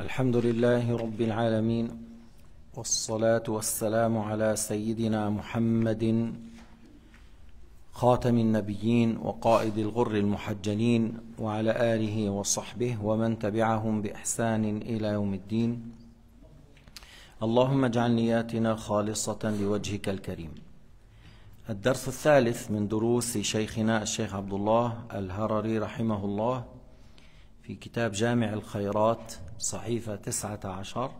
الحمد لله رب العالمين والصلاة والسلام على سيدنا محمد خاتم النبيين وقائد الغر المحجلين وعلى آله وصحبه ومن تبعهم بإحسان إلى يوم الدين اللهم اجعل نياتنا خالصة لوجهك الكريم الدرس الثالث من دروس شيخنا الشيخ عبد الله الهرري رحمه الله في كتاب جامع الخيرات صحيفة تسعة عشر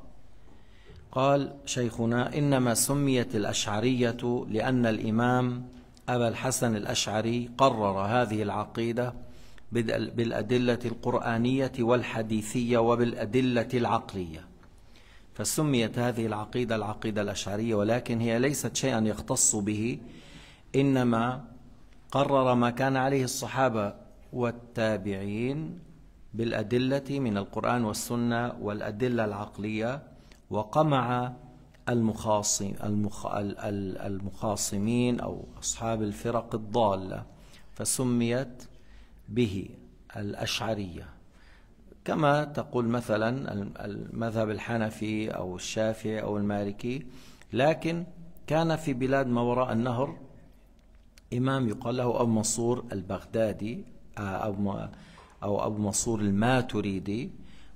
قال شيخنا إنما سميت الأشعرية لأن الإمام أبا الحسن الأشعري قرر هذه العقيدة بالأدلة القرآنية والحديثية وبالأدلة العقلية فسميت هذه العقيدة العقيدة الأشعرية ولكن هي ليست شيئا يختص به إنما قرر ما كان عليه الصحابة والتابعين بالأدلة من القرآن والسنة والأدلة العقلية وقمع المخاصم المخاصمين أو أصحاب الفرق الضالة فسميت به الأشعرية كما تقول مثلا المذهب الحنفي أو الشافعي أو المالكي لكن كان في بلاد ما وراء النهر إمام يقال له أبو منصور البغدادي أو آه، أو أبو منصور الماتريدي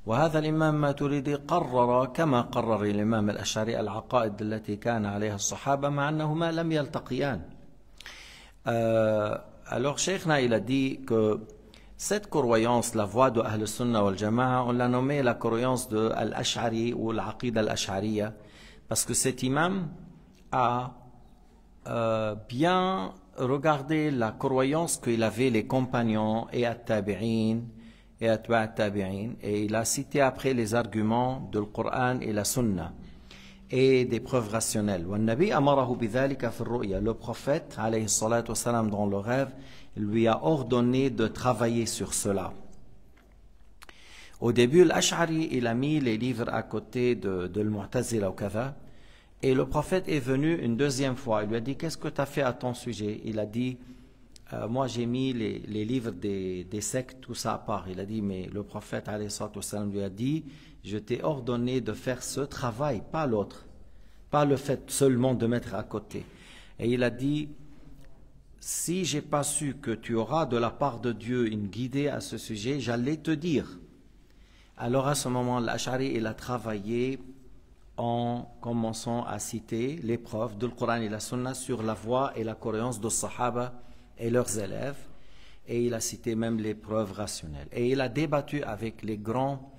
وهذا الإمام الماتريدي قرر كما قرر الإمام الأشعري العقائد التي كان عليها الصحابة مع أنهما لم يلتقيان آه، alors شيخنا إلى دي كو que cette croyance la voie de أهل السنة والجماعة on l'a nommé la croyance de الأشعري ou العقيدة الأشعرية parce que cet imam a euh, bien regardez la croyance qu'il avait les compagnons et à tabiin et à tabiin et il a cité après les arguments du Coran et la Sunna et des preuves rationnelles. Le prophète, alayhi dans le rêve, lui a ordonné de travailler sur cela. Au début, l'Ash'ari, il a mis les livres à côté de, de l'Mu'tazila ou et le prophète est venu une deuxième fois. Il lui a dit, qu'est-ce que tu as fait à ton sujet Il a dit, euh, moi j'ai mis les, livres des, sectes, tout ça à part. Il a dit, mais le prophète lui a dit, je t'ai ordonné de faire ce travail, pas l'autre. Pas le fait seulement de mettre à côté. Et il a dit, si j'ai pas su que tu auras de la part de Dieu une guidée à ce sujet, j'allais te dire. Alors à ce moment, l'Achari, il a travaillé en commençant à citer les preuves du Coran et la Sunna sur la voie et la croyance de Sahaba et leurs élèves. Et il a cité même les preuves rationnelles. Et il a débattu avec les grands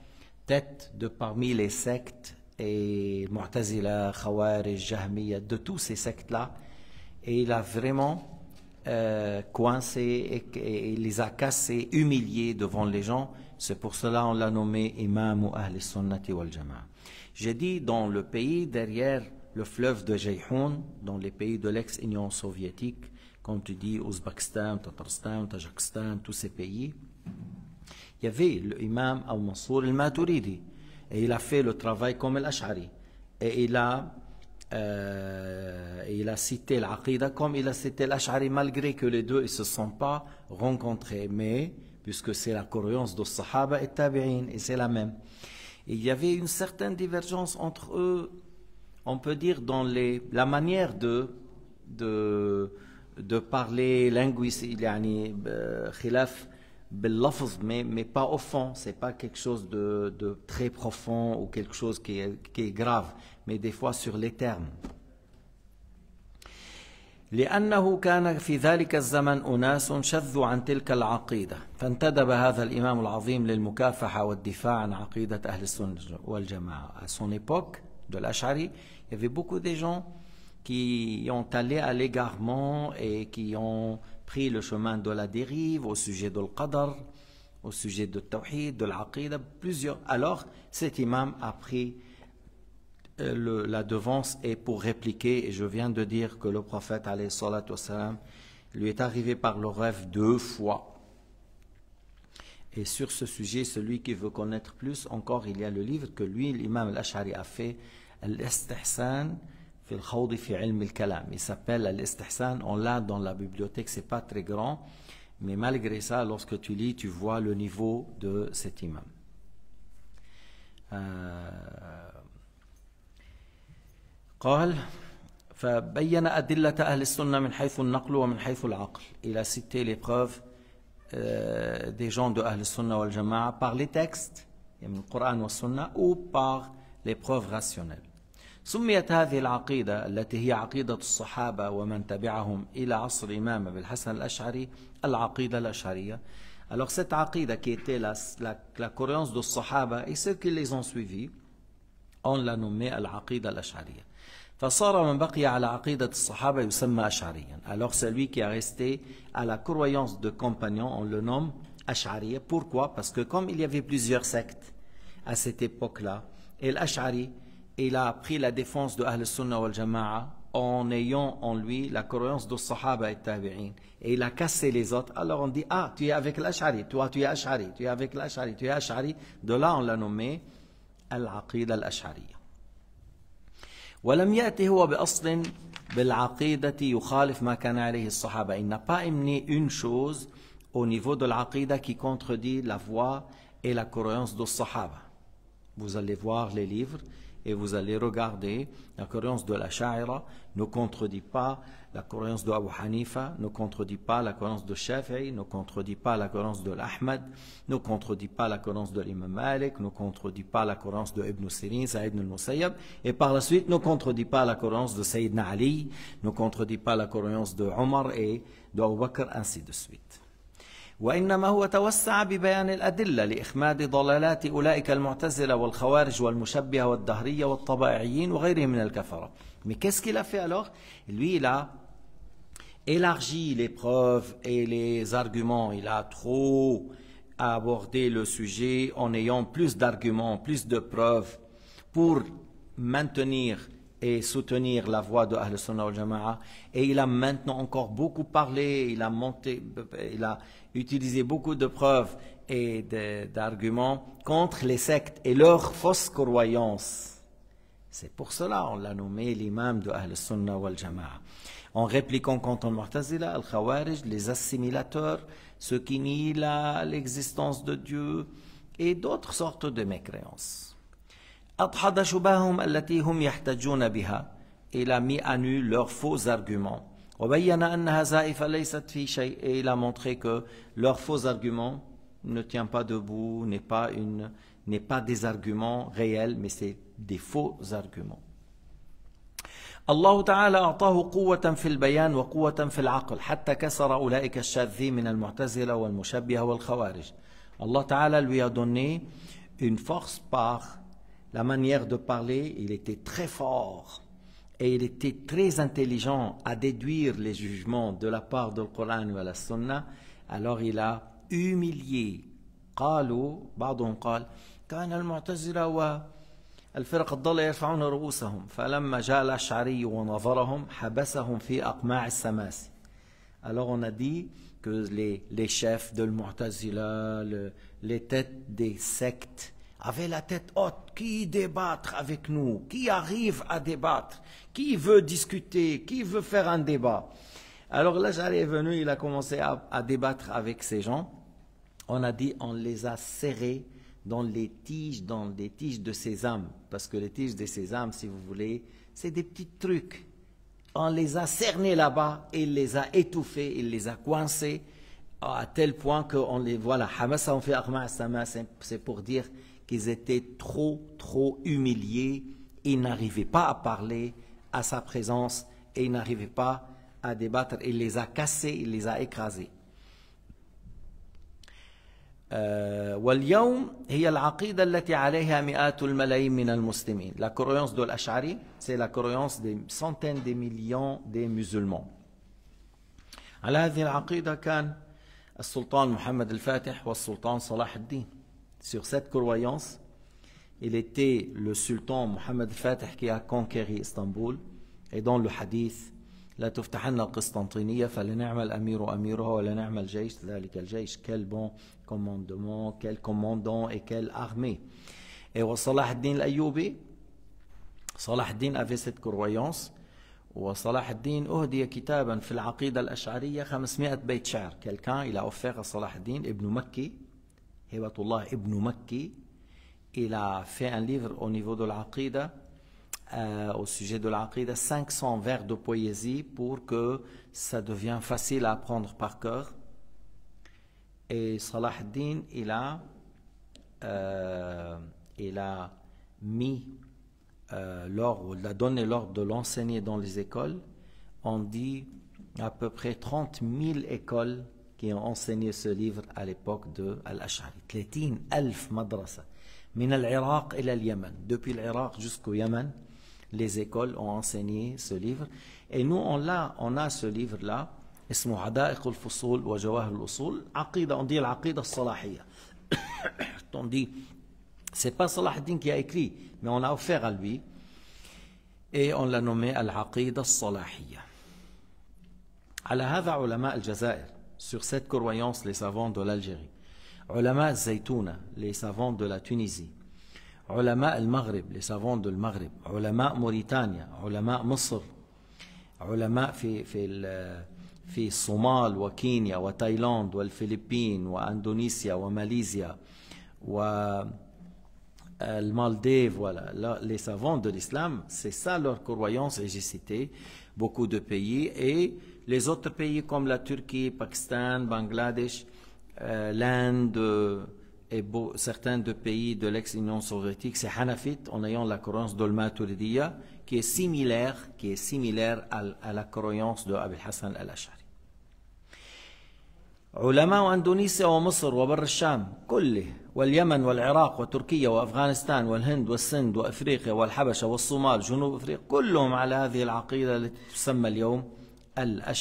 têtes de parmi les sectes et Mu'tazila, Khawarij, Jahmiya, de tous ces sectes-là. Et il a vraiment euh, coincé et, les a cassés, humiliés devant les gens. C'est pour cela qu'on l'a nommé Imam Ahl Sunnati wal Jama'a. J'ai dit dans le pays derrière le fleuve de Jeyhoun, dans les pays de l'ex-Union soviétique, comme tu dis, Ouzbakistan, Tatarstan, Tajikistan, tous ces pays, il y avait l'imam Al-Mansour Al-Maturidi. Et il a fait le travail comme l'Ash'ari. Et il a, euh, il a cité l'Aqidah comme il a cité l'Ash'ari, malgré que les deux ne se sont pas rencontrés. Mais puisque c'est la croyance de Sahaba et Tabi'in, et c'est la même. il y avait une certaine divergence entre eux, on peut dire, dans les, la manière de, de, parler linguistique, euh, mais, mais pas au fond, c'est pas quelque chose de, de, très profond ou quelque chose qui est grave, mais des fois sur les termes. لأنه كان في ذلك الزمن أناس شذوا عن تلك العقيدة فانتدب هذا الإمام العظيم للمكافحة والدفاع عن عقيدة أهل السنة والجماعة à son époque de l'Ash'ari il y avait beaucoup de gens qui ont allé à l'égarement et qui ont pris le chemin de la dérive au sujet de l'qadar au sujet de tawhid, de l'aqida plusieurs alors cet imam a pris Euh, la devance est pour répliquer. Et je viens de dire que le prophète, lui est arrivé par le rêve deux fois. Et sur ce sujet, celui qui veut connaître plus encore, il y a le livre que lui, l'imam al-Ash'ari, a fait, Al-Istihsan fil fi al Il s'appelle Al-Istihsan, on l'a dans la bibliothèque, c'est pas très grand, mais malgré ça, lorsque tu lis, tu vois le niveau de cet imam. Euh قال فبين أدلة أهل السنة من حيث النقل ومن حيث العقل إلى ستة لبخاف دي جون دو أهل السنة والجماعة par les textes يعني من القرآن والسنة أو par les preuves rationnelles سميت هذه العقيدة التي هي عقيدة الصحابة ومن تبعهم إلى عصر الإمام بالحسن الأشعري العقيدة الأشعرية ألوغ سيت عقيدة qui était la, la, la الصحابة إي ceux كي les ont suivis on l'a nommée العقيدة الأشعرية Alors celui qui est resté à la croyance de compagnons, on le nomme Ash'ari. Pourquoi Parce que comme il y avait plusieurs sectes à cette époque-là, et l'Ash'ari, il a pris la défense de Ahl-Sunnah wal-Jama'a en ayant en lui la croyance de Sahaba et Tabi'in. Et il a cassé les autres. Alors on dit, ah, tu es avec l'Ash'ari, toi tu es Ash'ari, tu es avec l'Ash'ari, tu es Ash'ari. De là on l'a nommé Al-Aqid al il n'a pas amené une chose au niveau de l'aqida qui contredit la voix et la croyance des sahaba. Vous allez voir les livres et vous allez regarder la croyance de la Sha'ira ne contredit pas la croyance de Abu Hanifa, ne contredit pas la croyance de Shafi'i, ne contredit pas la croyance de l'Ahmad, ne contredit pas la croyance de l'imam Malik, ne contredit pas la croyance de Ibn Sirin, Saïd al-Musayyab, et par la suite ne contredit pas la croyance de Sayyidina Ali, ne contredit pas la croyance de Omar et de Abu Bakr, ainsi de suite. Mais qu'est-ce qu'il a fait alors Lui, il a élargi les preuves et les arguments. Il a trop abordé le sujet en ayant plus d'arguments, plus de preuves pour maintenir et soutenir la voix de Ahl Sunnah al Jama'a. Et il a maintenant encore beaucoup parlé, il a monté, il a, Utiliser beaucoup de preuves et d'arguments contre les sectes et leurs fausses croyances. C'est pour cela on l'a nommé l'imam de Ahl-Sunnah wal-Jama'a. En répliquant contre Mu'tazila, Al-Khawarij, les assimilateurs, ceux qui nient l'existence de Dieu et d'autres sortes de mécréances. Hum il a mis à nu leurs faux arguments. Et il a montré que leurs faux arguments ne tient pas debout, n'est pas, une, n'est pas des arguments réels, mais c'est des faux arguments. الله تعالى أعطاه قوة في البيان وقوة في العقل حتى كسر أولئك الشاذين من المعتزلة والمشبهة والخوارج الله تعالى lui a donné une force par la manière de parler il était très fort et il était très intelligent à déduire les jugements de la part du Coran ou de la Sunna, alors il a humilié. قالوا بعضهم قال كان المعتزلة والفرق الضالة يرفعون رؤوسهم فلما جاء الأشعري ونظرهم حبسهم في أقماع السماس Alors on a dit que les, les chefs de l'Mu'tazila, le, les têtes des sectes avait la tête haute. Qui débattre avec nous Qui arrive à débattre Qui veut discuter Qui veut faire un débat Alors là, est venu, il a commencé à, débattre avec ces gens. On a dit, on les a serrés dans les tiges, dans les tiges de sésame. Parce que les tiges de sésame, si vous voulez, c'est des petits trucs. On les a cernés là-bas, il les a étouffés, il les a coincés à tel point qu'on les là Hamas, on fait c'est pour dire qu'ils étaient trop, trop humiliés. Ils n'arrivaient pas à parler à sa présence et ils n'arrivaient pas à débattre. Il les a cassés, il les a écrasés. Euh, la croyance de l'Ash'ari, c'est la croyance des centaines de millions de musulmans. على هذه العقيدة كان السلطان محمد الفاتح والسلطان صلاح الدين sur cette croyance. Il était le sultan Mohamed Fatih qui a conquéri Istanbul. Et dans le hadith, لا تفتحن القسطنطينية فلنعم الأمير أميرها ولنعم الجيش ذلك الجيش quel bon commandement quel commandant et quelle armée et Salah الدين الأيوبي صلاح الدين avait cette croyance وصلاح الدين أهدي كتابا في العقيدة الأشعرية 500 بيت شعر quelqu'un il a offert à صلاح الدين ابن مكي ibn Makki, il a fait un livre au niveau de l'Aqida, euh, au sujet de l'Aqida, 500 vers de poésie pour que ça devienne facile à apprendre par cœur. Et Salah Din, il a, euh, il a mis euh, l'ordre, il a donné l'ordre de l'enseigner dans les écoles. On dit à peu près 30 000 écoles qui ont enseigné ce livre à l'époque de Al-Ash'ari. 30 000 madrasa. Min et yémen Depuis l'Irak jusqu'au Yémen, les écoles ont enseigné ce livre. Et nous, on a, on a ce livre-là, اسمه الفصول الأصول on dit العقيدة الصلاحية on dit c'est pas Salah din qui a écrit mais on a offert à lui et on l'a nommé al-Aqida al-Salahiyya على هذا al الجزائر sur cette croyance, les savants de l'Algérie. Ulama Zaytouna, les savants de la Tunisie. Ulama al-Maghrib, les savants de du Maghreb, Ulama Mauritania, ulama Misr. Ulama Kenya, ou في Thaïlande, وكينيا وتايلاند والفلبين واندونيسيا وماليزيا و le Maldives, voilà. les savants de l'islam, c'est ça leur croyance, et j'ai cité beaucoup de pays, et les autres pays comme la Turquie, Pakistan, Bangladesh, euh, l'Inde euh, et certains de pays de l'ex-Union soviétique, c'est Hanafite en ayant la croyance d'Olma maturidiya qui est similaire, qui est similaire à, la croyance de Abil Hassan al-Ash'ari. علماء اندونيسيا ومصر وبر الشام كله واليمن والعراق وتركيا وافغانستان والهند والسند وافريقيا والحبشه والصومال جنوب افريقيا كلهم على هذه العقيده التي تسمى اليوم le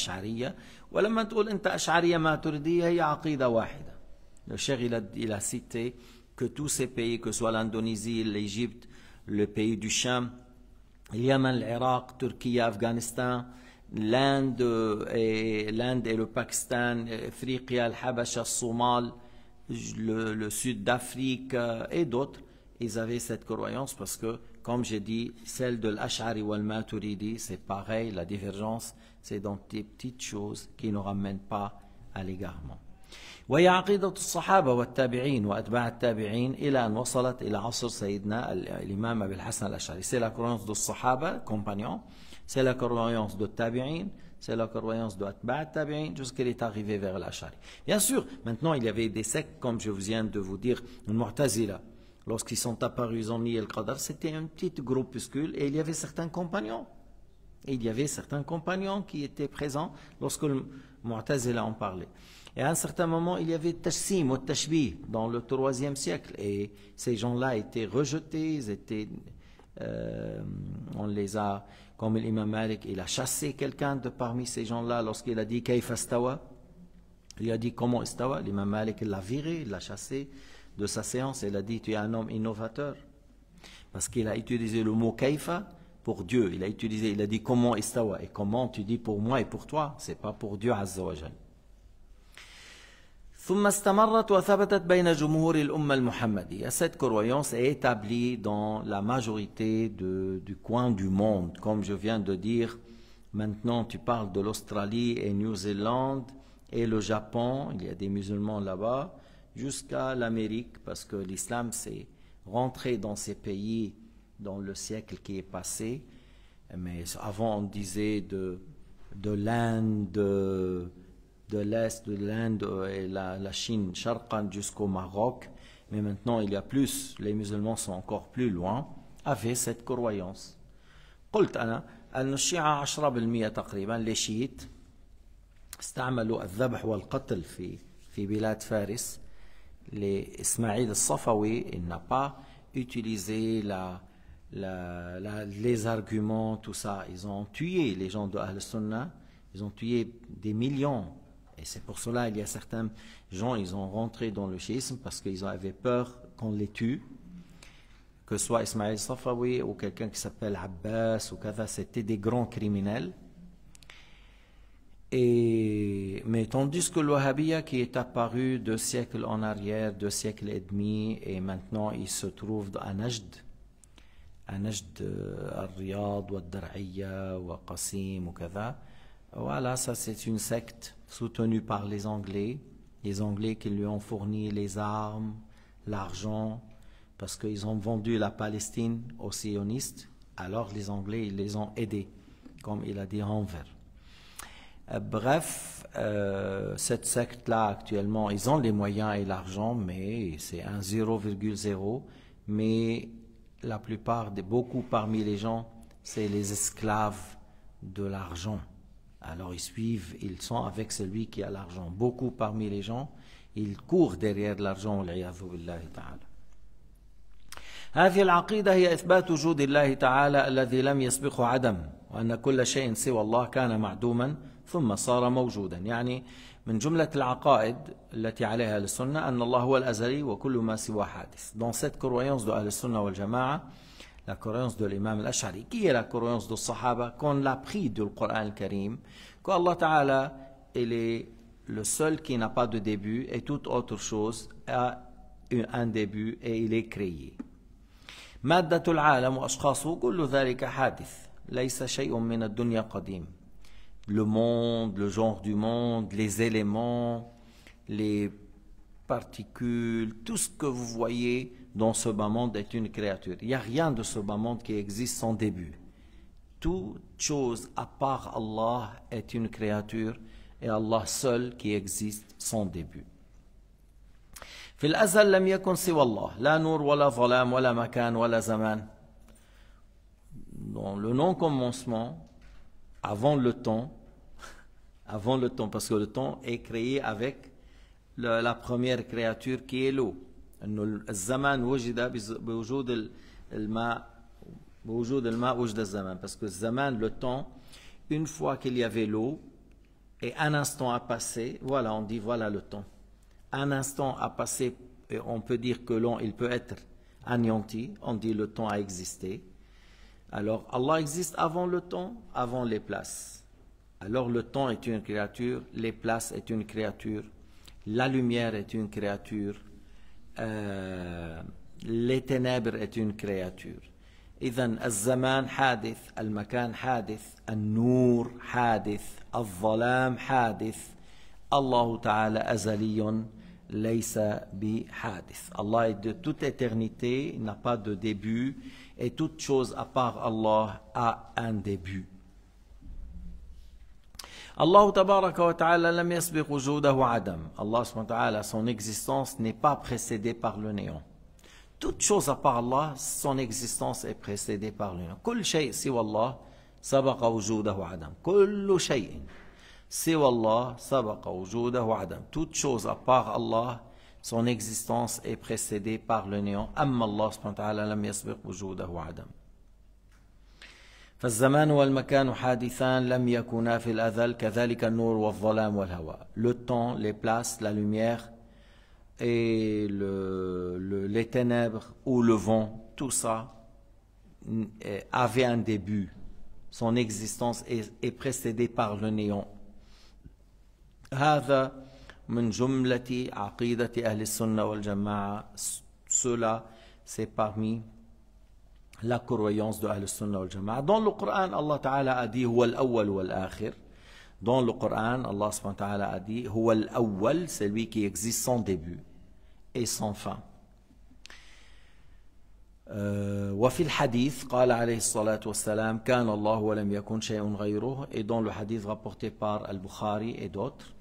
cher il a, cité que tous ces pays, que ce soit l'Indonésie, l'Égypte, le pays du Cham, le Yémen, l'Irak, Turquie, l'Afghanistan, l'Inde et, l'Inde et le Pakistan, l'Afrique, le le sud d'Afrique et d'autres, ils avaient cette croyance parce que comme j'ai dit, celle de l'Ash'ari ou al-Maturidi, c'est pareil, la divergence, c'est dans des petites choses qui ne ramènent pas à l'égarement. wa ila imam al al-ashari. C'est la croyance de Sahaba, compagnon, c'est la croyance de Tabi'in, c'est la croyance de Atba' Tabi'in, qu'elle est arrivée vers l'Ashari. Bien sûr, maintenant il y avait des sectes, comme je viens de vous dire, une Mu'tazila, lorsqu'ils sont apparus en Niyel Qadar, c'était un petit groupuscule et il y avait certains compagnons. Et il y avait certains compagnons qui étaient présents lorsque le Mu'tazila en parlait. Et à un certain moment, il y avait Tashsim ou Tashbi dans le troisième siècle. Et ces gens-là étaient rejetés, étaient, euh, on les a, comme l'imam Malik, il a chassé quelqu'un de parmi ces gens-là lorsqu'il a dit Kaifastawa. Il a dit comment stawa L'imam Malik l'a viré, il l'a chassé de sa séance, elle a dit Tu es un homme innovateur. Parce qu'il a utilisé le mot kaifa pour Dieu. Il a utilisé, il a dit comment istawa. Et comment tu dis pour moi et pour toi C'est pas pour Dieu Azza wa cette croyance est établie dans la majorité du coin du monde. Comme je viens de dire, maintenant tu parles de l'Australie et New-Zélande et le Japon, il y a des musulmans là-bas jusqu'à l'Amérique, parce que l'islam s'est rentré dans ces pays dans le siècle qui est passé. Mais avant, on disait de, de l'Inde, de, l'Est, de l'Inde et la, la Chine, jusqu'au Maroc. Mais maintenant, il y a plus, les musulmans sont encore plus loin, avaient cette croyance. استعملوا الذبح والقتل في في بلاد فارس les Ismail Safawi, n'a pas utilisé les arguments, tout ça. Ils ont tué les gens de Al-Sunnah, ils ont tué des millions. Et c'est pour cela qu'il y a certains gens, ils ont rentré dans le schisme parce qu'ils avaient peur qu'on les tue. Que ce soit Ismail Safawi ou quelqu'un qui s'appelle Abbas ou Kava, c'était des grands criminels. Et, mais tandis que le qui est apparu deux siècles en arrière, deux siècles et demi, et maintenant il se trouve à Najd, à Najd, à euh, Riyad, à Dar'iyya, à Qasim, etc Voilà, ça c'est une secte soutenue par les Anglais, les Anglais qui lui ont fourni les armes, l'argent, parce qu'ils ont vendu la Palestine aux sionistes, alors les Anglais ils les ont aidés, comme il a dit vert euh, bref, euh, cette secte-là, actuellement, ils ont les moyens et l'argent, mais c'est un 0,0. Mais la plupart, beaucoup parmi les gens, c'est les esclaves de l'argent. Alors ils suivent, ils sont avec celui qui a l'argent. Beaucoup parmi les gens, ils courent derrière l'argent. ثم صار موجودا يعني من جملة العقائد التي عليها السنة أن الله هو الأزلي وكل ما سواه حادث dans cette croyance de Al-Sunnah wal-Jama'a la croyance de l'imam al-Ash'ari qui est la croyance des Sahaba qu'on l'a pris du Coran al-Karim que Allah Ta'ala il est le seul qui n'a pas de début et toute autre chose a un début et il est créé مادة العالم وأشخاصه كل ذلك حادث ليس شيء من الدنيا قديم le monde, le genre du monde, les éléments, les particules, tout ce que vous voyez dans ce bas monde est une créature. Il n'y a rien de ce bas monde qui existe sans début. Toute chose à part Allah est une créature et Allah seul qui existe sans début. dans le non-commencement avant le temps, avant le temps, parce que le temps est créé avec la, première créature qui est l'eau. parce que zaman le temps une fois qu'il y avait l'eau et un instant a passé voilà on dit voilà le temps un instant a passé et on peut dire que l'on il peut être anéanti on dit le temps a existé alors Allah existe avant le temps, avant les places. Alors le temps est une créature, les places est une créature, la lumière est une créature, euh, les ténèbres est une créature. إذا الزمان حادث est de toute éternité n'a pas de début et toute chose à part Allah a un début. Allah tabaraka wa ta'ala lam yasbiq wujudahu adam. Allah subhanahu wa ta'ala, son existence n'est pas précédée par le néant. Toute chose à part Allah, son existence est précédée par le néant. Kul shay siwa Allah sabaqa wujudahu adam. Kullu shay siwa Allah sabaqa wujudahu adam. Toute chose à part Allah son existence est précédée par le néant. Amma Allah subhanahu wa ta'ala lam yasbiq وجوده adam. فالزمان والمكان حادثان لم يكونا في الأزل كذلك النور والظلام والهواء. Le temps, les places, la lumière et le, le, les ténèbres ou le vent, tout ça avait un début. Son existence est, est précédée par le néant. هذا من جملة عقيدة أهل السنة والجماعة سولا سي parmi لا كرويونس دو أهل السنة والجماعة دون القرآن الله تعالى أدي هو الأول والآخر دون القرآن الله سبحانه وتعالى أدي هو الأول celui كي existe سون début et سون فان وفي الحديث قال عليه الصلاة والسلام كان الله ولم يكن شيء غيره et dans le hadith rapporté par البخاري et d'autres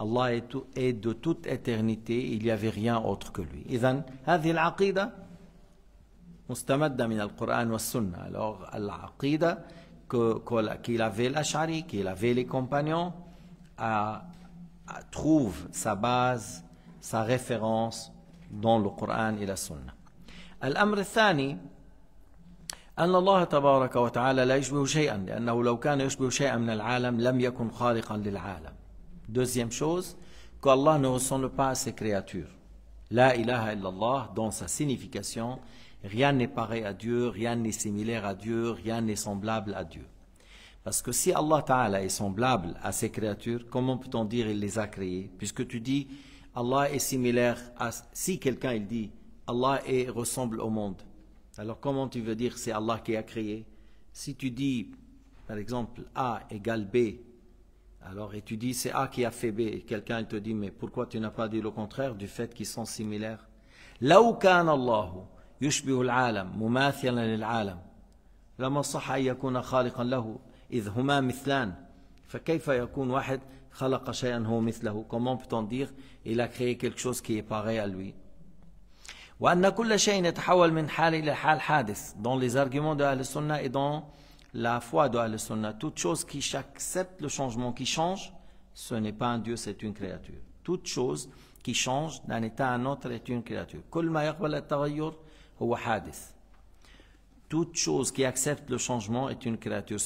الله est de toute éternité il n'y avait rien autre que lui إذا هذه العقيدة مستمدة من القرآن والسنة alors العقيدة qu'il avait l'Ash'ari qu'il avait les compagnons a, a, trouve sa base sa référence dans le Coran et la Sunna L'amr thani, أن الله تبارك وتعالى لا يشبه شيئا لأنه لو كان يشبه شيئا من العالم لم يكن خالقا للعالم Deuxième chose, qu'Allah ne ressemble pas à ses créatures. La ilaha illallah, dans sa signification, rien n'est pareil à Dieu, rien n'est similaire à Dieu, rien n'est semblable à Dieu. Parce que si Allah Ta'ala est semblable à ses créatures, comment peut-on dire il les a créées Puisque tu dis Allah est similaire à... Si quelqu'un il dit Allah est, ressemble au monde, alors comment tu veux dire c'est Allah qui a créé Si tu dis, par exemple, A égale B alors, et tu dis, c'est A qui a fait B. quelqu'un te dit, mais pourquoi tu n'as pas dit le contraire du fait qu'ils sont similaires لو كان الله يشبه العالم مماثلا للعالم لما صح أن يكون خالقا له إذ هما مثلان فكيف يكون واحد خلق شيئا هو مثله comment peut-on dire il a créé quelque chose qui est pareil à lui وأن كل شيء يتحول من حال إلى حال حادث dans les arguments de Al-Sunnah et dans la foi doit le sunnah toute chose qui accepte le changement, qui change, ce n'est pas un Dieu, c'est une créature. Toute chose qui change d'un état à un autre est une créature. Toute chose qui accepte le changement est une créature.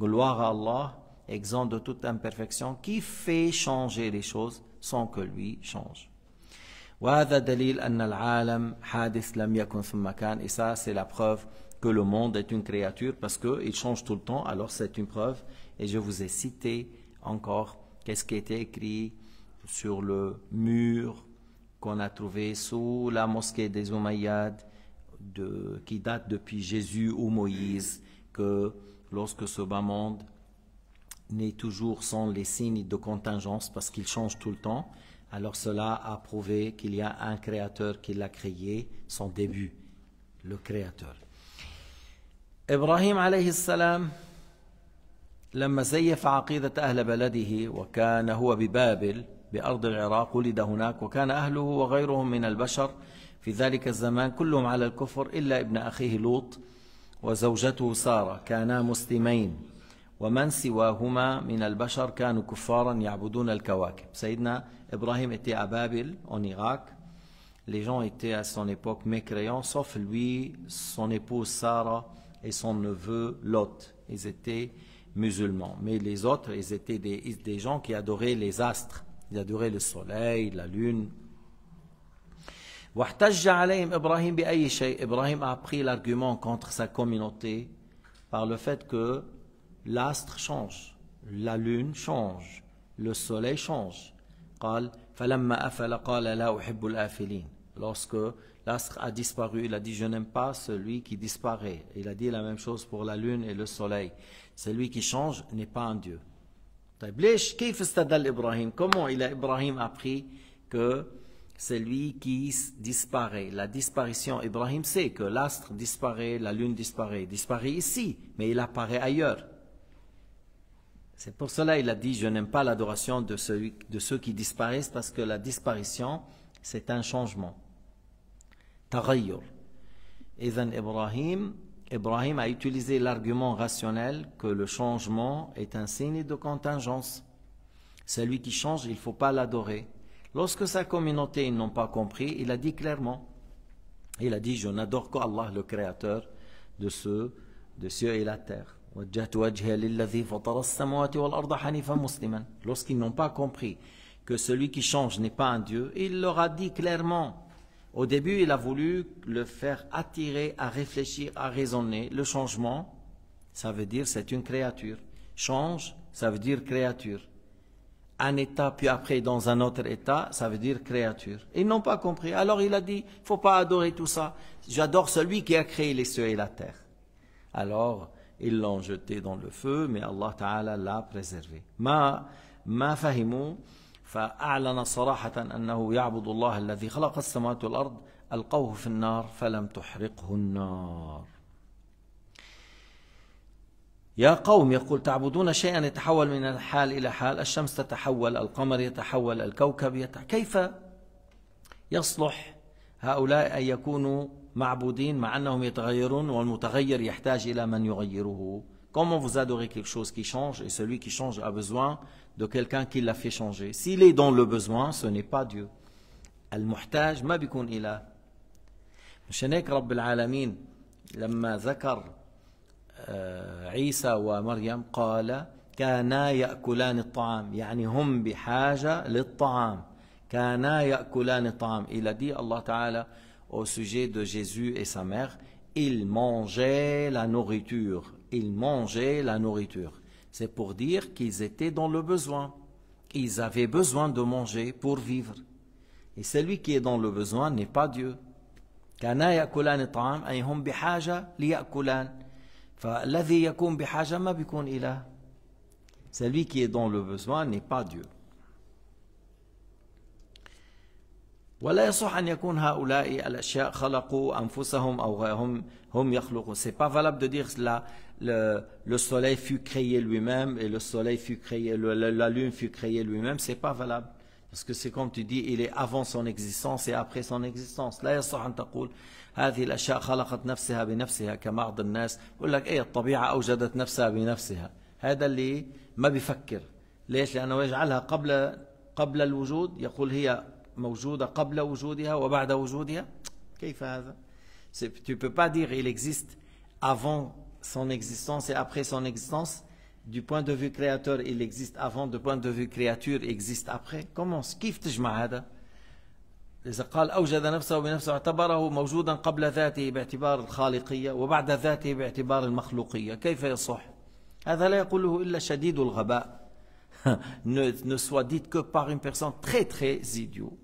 Gloire à Allah, exempt de toute imperfection, qui fait changer les choses sans que lui change et ça c'est la preuve que le monde est une créature parce qu'il change tout le temps alors c'est une preuve et je vous ai cité encore qu'est-ce qui était écrit sur le mur qu'on a trouvé sous la mosquée des Umayyads qui date depuis Jésus ou Moïse que lorsque ce bas monde n'est toujours sans les signes de contingence parce qu'il change tout le temps alors cela a prouvé qu'il y a un créateur qui l'a créé, son début, le créateur. إبراهيم عليه السلام لما زيف عقيدة أهل بلده وكان هو ببابل بأرض العراق ولد هناك وكان أهله وغيرهم من البشر في ذلك الزمان كلهم على الكفر إلا ابن أخيه لوط وزوجته سارة كانا مسلمين ومن était à Babel en Irak les gens étaient à son époque mécréants sauf lui son épouse Sarah et son neveu Lot ils étaient musulmans mais les autres ils étaient des, des gens qui adoraient les astres ils adoraient le soleil la lune واحتج a pris l'argument contre sa communauté par le fait que l'astre change, la lune change, le soleil change. Lorsque l'astre a disparu, il a dit Je n'aime pas celui qui disparaît. Il a dit la même chose pour la lune et le soleil. Celui qui change n'est pas un Dieu. Comment il a, Ibrahim appris que c'est lui qui disparaît. La disparition, Ibrahim sait que l'astre disparaît, la lune disparaît. Il disparaît ici, mais il apparaît ailleurs. C'est pour cela il a dit, je n'aime pas l'adoration de, de ceux qui disparaissent, parce que la disparition, c'est un changement. Et then Ibrahim, Ibrahim a utilisé l'argument rationnel que le changement est un signe de contingence. Celui qui change, il ne faut pas l'adorer. Lorsque sa communauté n'a pas compris, il a dit clairement. Il a dit, je n'adore qu'Allah, le Créateur de ceux, de cieux et la terre. Lorsqu'ils n'ont pas compris que celui qui change n'est pas un Dieu, il leur a dit clairement. Au début, il a voulu le faire attirer à réfléchir, à raisonner. Le changement, ça veut dire c'est une créature. Change, ça veut dire créature. Un état, puis après dans un autre état, ça veut dire créature. Ils n'ont pas compris. Alors il a dit, faut pas adorer tout ça. J'adore celui qui a créé les cieux et la terre. Alors, ils l'ont jeté dans le feu mais Allah Ta'ala l'a préservé ما ما فهموا فأعلن صراحة أنه يعبد الله الذي خلق السماوات والأرض ألقوه في النار فلم تحرقه النار يا قوم يقول تعبدون شيئا يتحول من الحال إلى حال الشمس تتحول القمر يتحول الكوكب يتحول كيف يصلح هؤلاء أن يكونوا معبودين مع أنهم يتغيرون والمتغير يحتاج إلى من يغيره Comment vous adorez quelque chose qui change et celui qui change a besoin de quelqu'un qui l'a fait changer. S'il est dans le besoin, ce n'est pas Dieu. المحتاج ما بيكون إله. مشان هيك رب العالمين لما ذكر عيسى ومريم قال كانا يأكلان الطعام يعني هم بحاجة للطعام كانا يأكلان الطعام إلى دي الله تعالى au sujet de Jésus et sa mère, ils mangeaient la nourriture. Ils mangeaient la nourriture. C'est pour dire qu'ils étaient dans le besoin. Ils avaient besoin de manger pour vivre. Et celui qui est dans le besoin n'est pas Dieu. Hum celui qui est dans le besoin n'est pas Dieu ولا يصح أن يكون هؤلاء الأشياء خلقوا أنفسهم أو هم هم يخلقوا سي با فالاب دو دير la, le, le soleil fut créé lui-même et le soleil fut créé le, la lune fut créée lui-même c'est pas valable parce que c'est comme tu dis il est avant son existence et après son existence لا يصح أن تقول هذه الأشياء خلقت نفسها بنفسها كبعض الناس يقول لك إيه الطبيعة أوجدت نفسها بنفسها هذا اللي ما بيفكر ليش لأنه يجعلها قبل قبل الوجود يقول هي موجودة قبل وجودها وبعد وجودها كيف هذا؟ Tu peux pas dire il existe avant son existence et après son existence. Du point de vue créateur, il existe avant. Du point de vue créature, il existe après. Comment كيف تجمع هذا؟ إذا قال أوجد نفسه بنفسه اعتبره موجودا قبل ذاته باعتبار الخالقية وبعد ذاته باعتبار المخلوقية كيف يصح؟ هذا لا يقوله إلا شديد الغباء ne, ne soit dit que par une personne très très idiot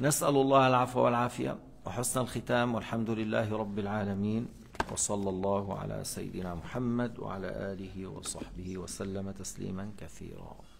نسأل الله العفو والعافية وحسن الختام والحمد لله رب العالمين وصلى الله على سيدنا محمد وعلى آله وصحبه وسلم تسليما كثيرا